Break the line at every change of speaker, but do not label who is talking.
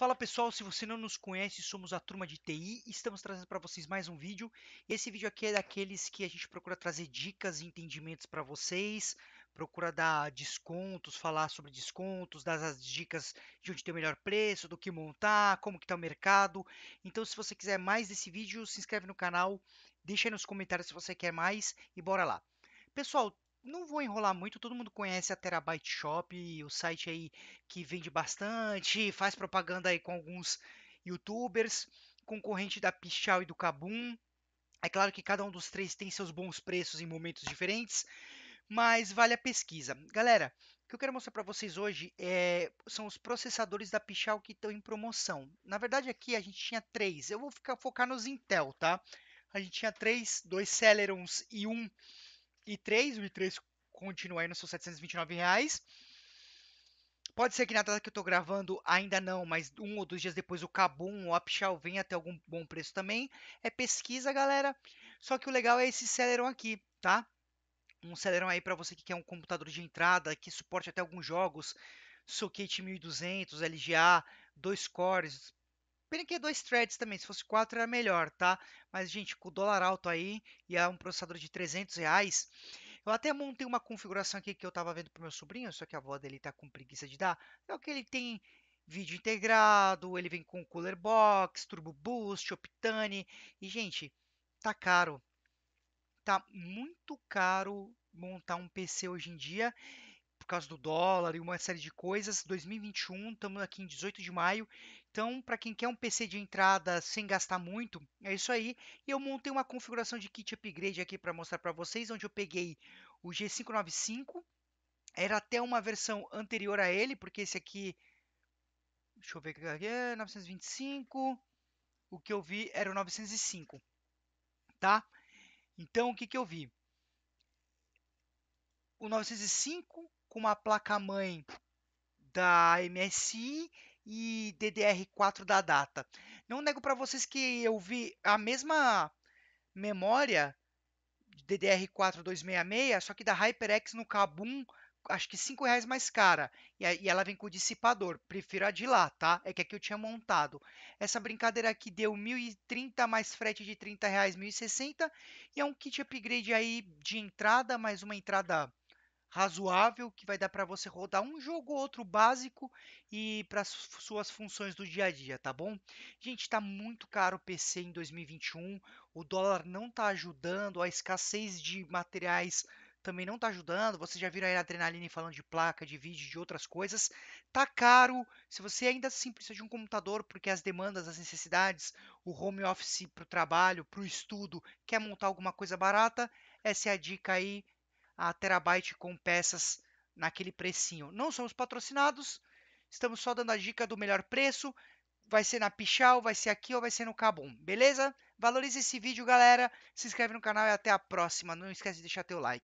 Fala pessoal, se você não nos conhece, somos a turma de TI e estamos trazendo para vocês mais um vídeo. Esse vídeo aqui é daqueles que a gente procura trazer dicas e entendimentos para vocês, procura dar descontos, falar sobre descontos, dar as dicas de onde tem o melhor preço, do que montar, como que está o mercado. Então se você quiser mais desse vídeo, se inscreve no canal, deixa aí nos comentários se você quer mais e bora lá. Pessoal, não vou enrolar muito, todo mundo conhece a Terabyte Shop, o site aí que vende bastante, faz propaganda aí com alguns youtubers, concorrente da Pichal e do Kabum. É claro que cada um dos três tem seus bons preços em momentos diferentes, mas vale a pesquisa. Galera, o que eu quero mostrar para vocês hoje é, são os processadores da Pichal que estão em promoção. Na verdade, aqui a gente tinha três, eu vou ficar focar nos Intel, tá? A gente tinha três, dois Celerons e um e 3 o i3 continua aí nos seus 729 reais. Pode ser que na data que eu estou gravando ainda não, mas um ou dois dias depois o Kabum, o Apshal vem até algum bom preço também. É pesquisa, galera. Só que o legal é esse Celeron aqui, tá? Um Celeron aí para você que quer um computador de entrada, que suporte até alguns jogos, Socket 1200, LGA, dois cores, Pena que é dois threads também, se fosse quatro era melhor, tá? Mas, gente, com o dólar alto aí e é um processador de 300 reais, eu até montei uma configuração aqui que eu tava vendo pro meu sobrinho, só que a avó dele tá com preguiça de dar. É o que ele tem vídeo integrado, ele vem com cooler box, turbo boost, optane. E, gente, tá caro. Tá muito caro montar um PC hoje em dia, por causa do dólar e uma série de coisas. 2021, estamos aqui em 18 de maio, então, para quem quer um PC de entrada sem gastar muito, é isso aí. Eu montei uma configuração de kit upgrade aqui para mostrar para vocês, onde eu peguei o G595. Era até uma versão anterior a ele, porque esse aqui... Deixa eu ver aqui, é 925. O que eu vi era o 905, tá? Então, o que, que eu vi? O 905 com uma placa-mãe da MSI e DDR4 da data. Não nego para vocês que eu vi a mesma memória DDR4 266, só que da HyperX no Kabum, acho que R$ reais mais cara. E, e ela vem com dissipador. Prefiro a de lá, tá? É que é aqui eu tinha montado. Essa brincadeira aqui deu 1.030 mais frete de 30 reais, 1.060. E é um kit upgrade aí de entrada, mais uma entrada razoável que vai dar para você rodar um jogo ou outro básico e para suas funções do dia a dia, tá bom? Gente, está muito caro o PC em 2021, o dólar não está ajudando, a escassez de materiais também não está ajudando. Você já viram aí a adrenalina falando de placa, de vídeo, de outras coisas. Tá caro. Se você ainda assim precisa de um computador, porque as demandas, as necessidades, o home office para o trabalho, para o estudo, quer montar alguma coisa barata, essa é a dica aí a Terabyte com peças naquele precinho. Não somos patrocinados, estamos só dando a dica do melhor preço. Vai ser na Pichal, vai ser aqui ou vai ser no Cabum, beleza? Valorize esse vídeo, galera. Se inscreve no canal e até a próxima. Não esquece de deixar teu like.